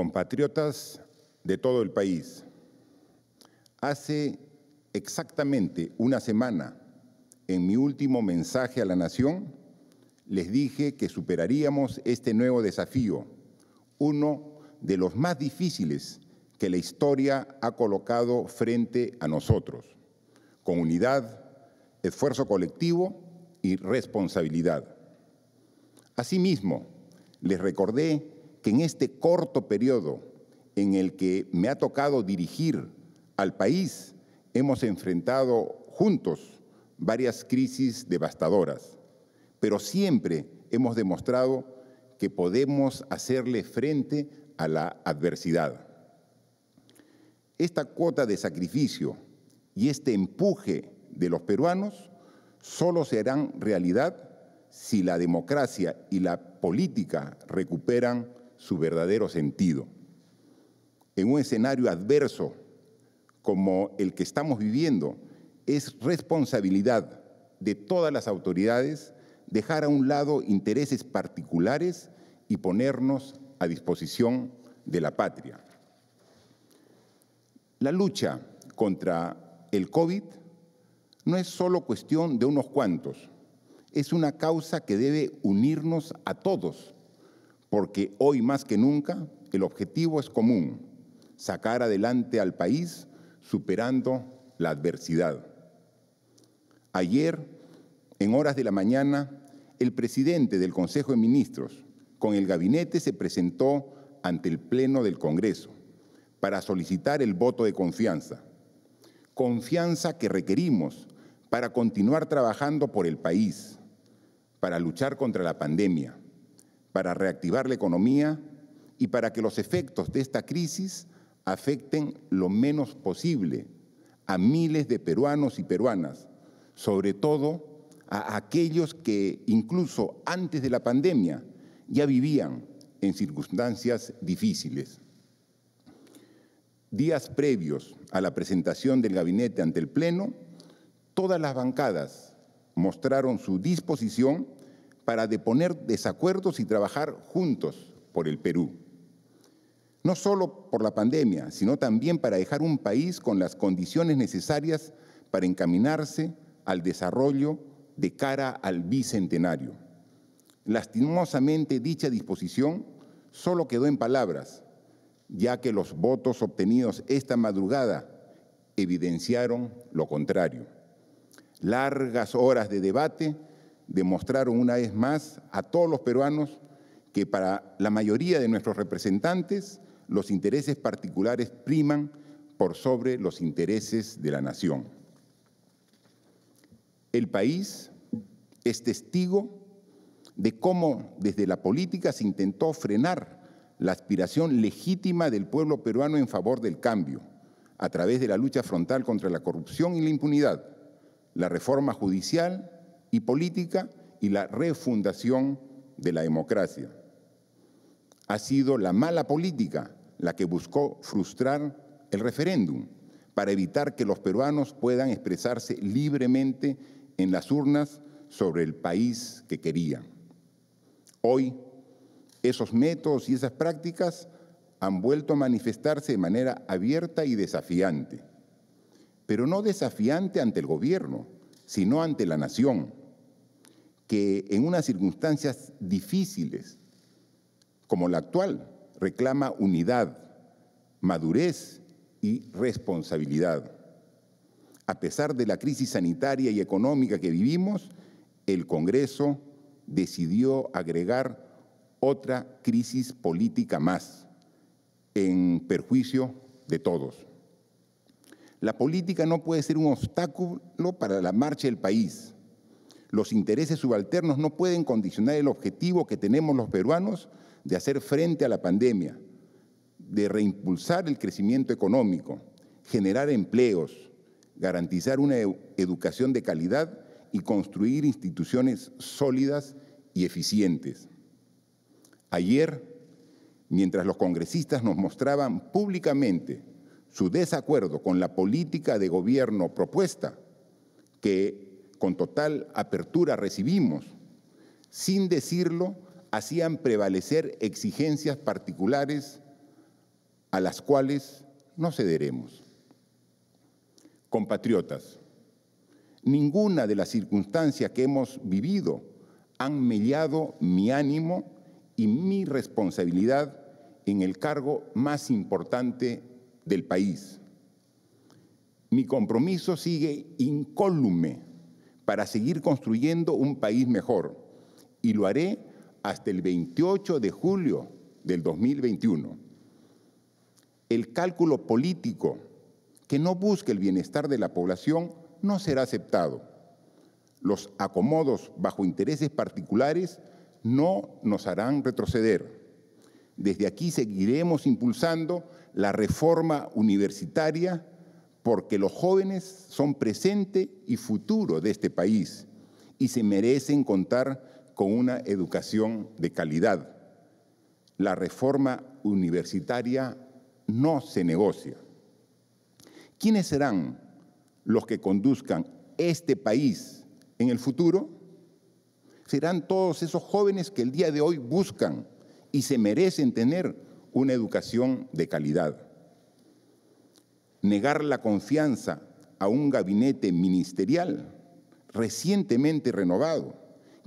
compatriotas de todo el país, hace exactamente una semana, en mi último mensaje a la nación, les dije que superaríamos este nuevo desafío, uno de los más difíciles que la historia ha colocado frente a nosotros, con unidad, esfuerzo colectivo y responsabilidad. Asimismo, les recordé que en este corto periodo en el que me ha tocado dirigir al país, hemos enfrentado juntos varias crisis devastadoras, pero siempre hemos demostrado que podemos hacerle frente a la adversidad. Esta cuota de sacrificio y este empuje de los peruanos solo serán realidad si la democracia y la política recuperan su verdadero sentido. En un escenario adverso como el que estamos viviendo, es responsabilidad de todas las autoridades dejar a un lado intereses particulares y ponernos a disposición de la patria. La lucha contra el COVID no es solo cuestión de unos cuantos, es una causa que debe unirnos a todos porque hoy más que nunca el objetivo es común, sacar adelante al país superando la adversidad. Ayer, en horas de la mañana, el presidente del Consejo de Ministros con el gabinete se presentó ante el Pleno del Congreso para solicitar el voto de confianza. Confianza que requerimos para continuar trabajando por el país, para luchar contra la pandemia para reactivar la economía y para que los efectos de esta crisis afecten lo menos posible a miles de peruanos y peruanas, sobre todo a aquellos que incluso antes de la pandemia ya vivían en circunstancias difíciles. Días previos a la presentación del gabinete ante el Pleno, todas las bancadas mostraron su disposición para deponer desacuerdos y trabajar juntos por el Perú. No solo por la pandemia, sino también para dejar un país con las condiciones necesarias para encaminarse al desarrollo de cara al bicentenario. Lastimosamente dicha disposición solo quedó en palabras, ya que los votos obtenidos esta madrugada evidenciaron lo contrario. Largas horas de debate demostraron una vez más a todos los peruanos que para la mayoría de nuestros representantes los intereses particulares priman por sobre los intereses de la nación. El país es testigo de cómo desde la política se intentó frenar la aspiración legítima del pueblo peruano en favor del cambio, a través de la lucha frontal contra la corrupción y la impunidad, la reforma judicial y política y la refundación de la democracia. Ha sido la mala política la que buscó frustrar el referéndum para evitar que los peruanos puedan expresarse libremente en las urnas sobre el país que querían. Hoy, esos métodos y esas prácticas han vuelto a manifestarse de manera abierta y desafiante, pero no desafiante ante el gobierno, sino ante la nación que en unas circunstancias difíciles como la actual reclama unidad, madurez y responsabilidad. A pesar de la crisis sanitaria y económica que vivimos, el Congreso decidió agregar otra crisis política más, en perjuicio de todos. La política no puede ser un obstáculo para la marcha del país los intereses subalternos no pueden condicionar el objetivo que tenemos los peruanos de hacer frente a la pandemia, de reimpulsar el crecimiento económico, generar empleos, garantizar una educación de calidad y construir instituciones sólidas y eficientes. Ayer, mientras los congresistas nos mostraban públicamente su desacuerdo con la política de gobierno propuesta, que con total apertura recibimos, sin decirlo, hacían prevalecer exigencias particulares a las cuales no cederemos. Compatriotas, ninguna de las circunstancias que hemos vivido han mellado mi ánimo y mi responsabilidad en el cargo más importante del país. Mi compromiso sigue incólume para seguir construyendo un país mejor. Y lo haré hasta el 28 de julio del 2021. El cálculo político que no busque el bienestar de la población no será aceptado. Los acomodos bajo intereses particulares no nos harán retroceder. Desde aquí seguiremos impulsando la reforma universitaria porque los jóvenes son presente y futuro de este país y se merecen contar con una educación de calidad. La reforma universitaria no se negocia. ¿Quiénes serán los que conduzcan este país en el futuro? Serán todos esos jóvenes que el día de hoy buscan y se merecen tener una educación de calidad negar la confianza a un gabinete ministerial recientemente renovado,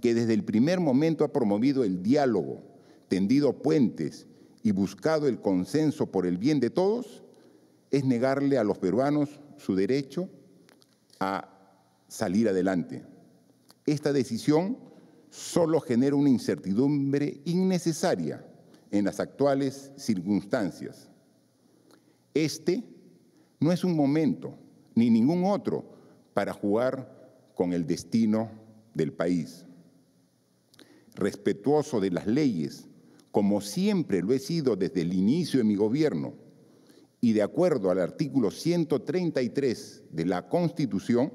que desde el primer momento ha promovido el diálogo, tendido puentes y buscado el consenso por el bien de todos, es negarle a los peruanos su derecho a salir adelante. Esta decisión solo genera una incertidumbre innecesaria en las actuales circunstancias. Este no es un momento, ni ningún otro, para jugar con el destino del país. Respetuoso de las leyes, como siempre lo he sido desde el inicio de mi gobierno, y de acuerdo al artículo 133 de la Constitución,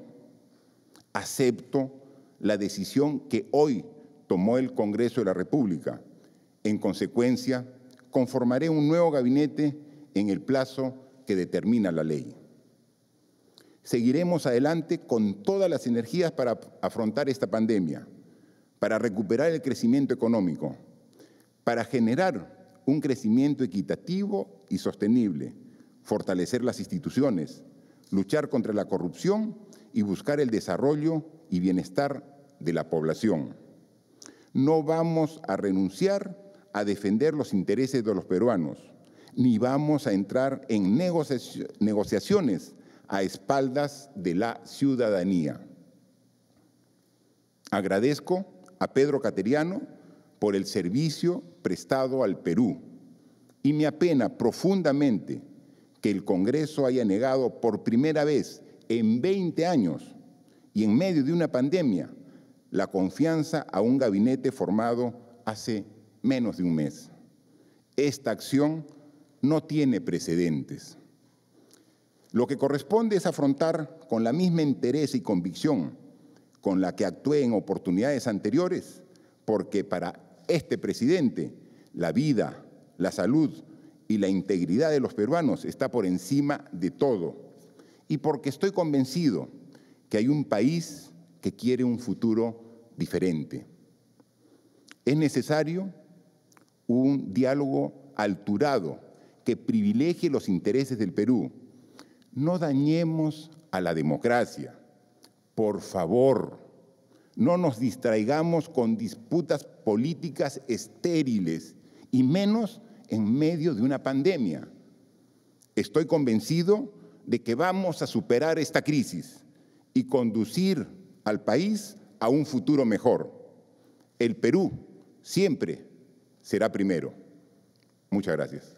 acepto la decisión que hoy tomó el Congreso de la República. En consecuencia, conformaré un nuevo gabinete en el plazo que determina la ley. Seguiremos adelante con todas las energías para afrontar esta pandemia, para recuperar el crecimiento económico, para generar un crecimiento equitativo y sostenible, fortalecer las instituciones, luchar contra la corrupción y buscar el desarrollo y bienestar de la población. No vamos a renunciar a defender los intereses de los peruanos ni vamos a entrar en negociaciones a espaldas de la ciudadanía. Agradezco a Pedro Cateriano por el servicio prestado al Perú y me apena profundamente que el Congreso haya negado por primera vez en 20 años y en medio de una pandemia la confianza a un gabinete formado hace menos de un mes. Esta acción no tiene precedentes. Lo que corresponde es afrontar con la misma interés y convicción con la que actué en oportunidades anteriores, porque para este presidente la vida, la salud y la integridad de los peruanos está por encima de todo, y porque estoy convencido que hay un país que quiere un futuro diferente. Es necesario un diálogo alturado que privilegie los intereses del Perú. No dañemos a la democracia. Por favor, no nos distraigamos con disputas políticas estériles y menos en medio de una pandemia. Estoy convencido de que vamos a superar esta crisis y conducir al país a un futuro mejor. El Perú siempre será primero. Muchas gracias.